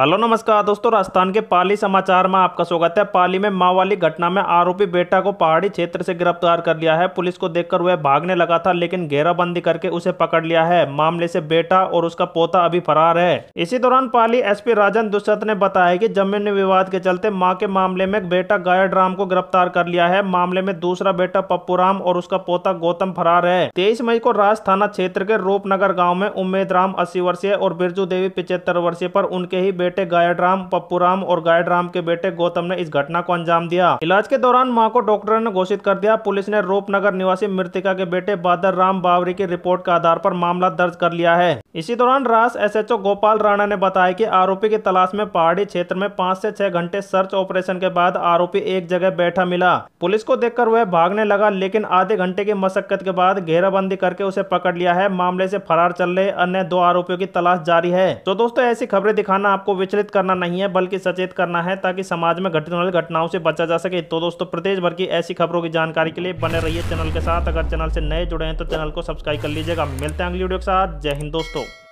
hello नमस्कार दोस्तों राजस्थान के पाली समाचार में आपका स्वागत है पाली में माँ वाली घटना में आरोपी बेटा को पहाड़ी क्षेत्र से गिरफ्तार कर लिया है पुलिस को देखकर वह भागने लगा था लेकिन घेराबंदी करके उसे पकड़ लिया है मामले से बेटा और उसका पोता अभी फरार है इसी दौरान पाली एसपी राजन दुष्यंत ने बताया की जमीन विवाद के चलते माँ के मामले में बेटा गायड राम को गिरफ्तार कर लिया है मामले में दूसरा बेटा पप्पू राम और उसका पोता गौतम फरार है तेईस मई को राज थाना क्षेत्र के रूपनगर गाँव में उम्मेद राम अस्सी वर्षीय और बिरजू देवी पिछहत्तर वर्षीय पर उनके ही बेटे गायडराम पप्पूराम और गायड्राम के बेटे गौतम ने इस घटना को अंजाम दिया इलाज के दौरान मां को डॉक्टर ने घोषित कर दिया पुलिस ने रूपनगर निवासी मृतिका के बेटे बादर राम बावरी की रिपोर्ट के आधार पर मामला दर्ज कर लिया है इसी दौरान रास एस गोपाल राणा ने बताया की आरोपी की तलाश में पहाड़ी क्षेत्र में पाँच ऐसी छह घंटे सर्च ऑपरेशन के बाद आरोपी एक जगह बैठा मिला पुलिस को देखकर वह भागने लगा लेकिन आधे घंटे की मशक्कत के बाद घेराबंदी करके उसे पकड़ लिया है मामले ऐसी फरार चल रहे अन्य दो आरोपियों की तलाश जारी है तो दोस्तों ऐसी खबरें दिखाना आपको विचलित करना नहीं है बल्कि सचेत करना है ताकि समाज में घटित वाली घटनाओं से बचा जा सके तो दोस्तों प्रदेश भर की ऐसी खबरों की जानकारी के लिए बने रहिए चैनल के साथ अगर चैनल से नए जुड़े हैं तो चैनल को सब्सक्राइब कर लीजिएगा मिलते हैं अगली वीडियो के साथ जय हिंद दोस्तों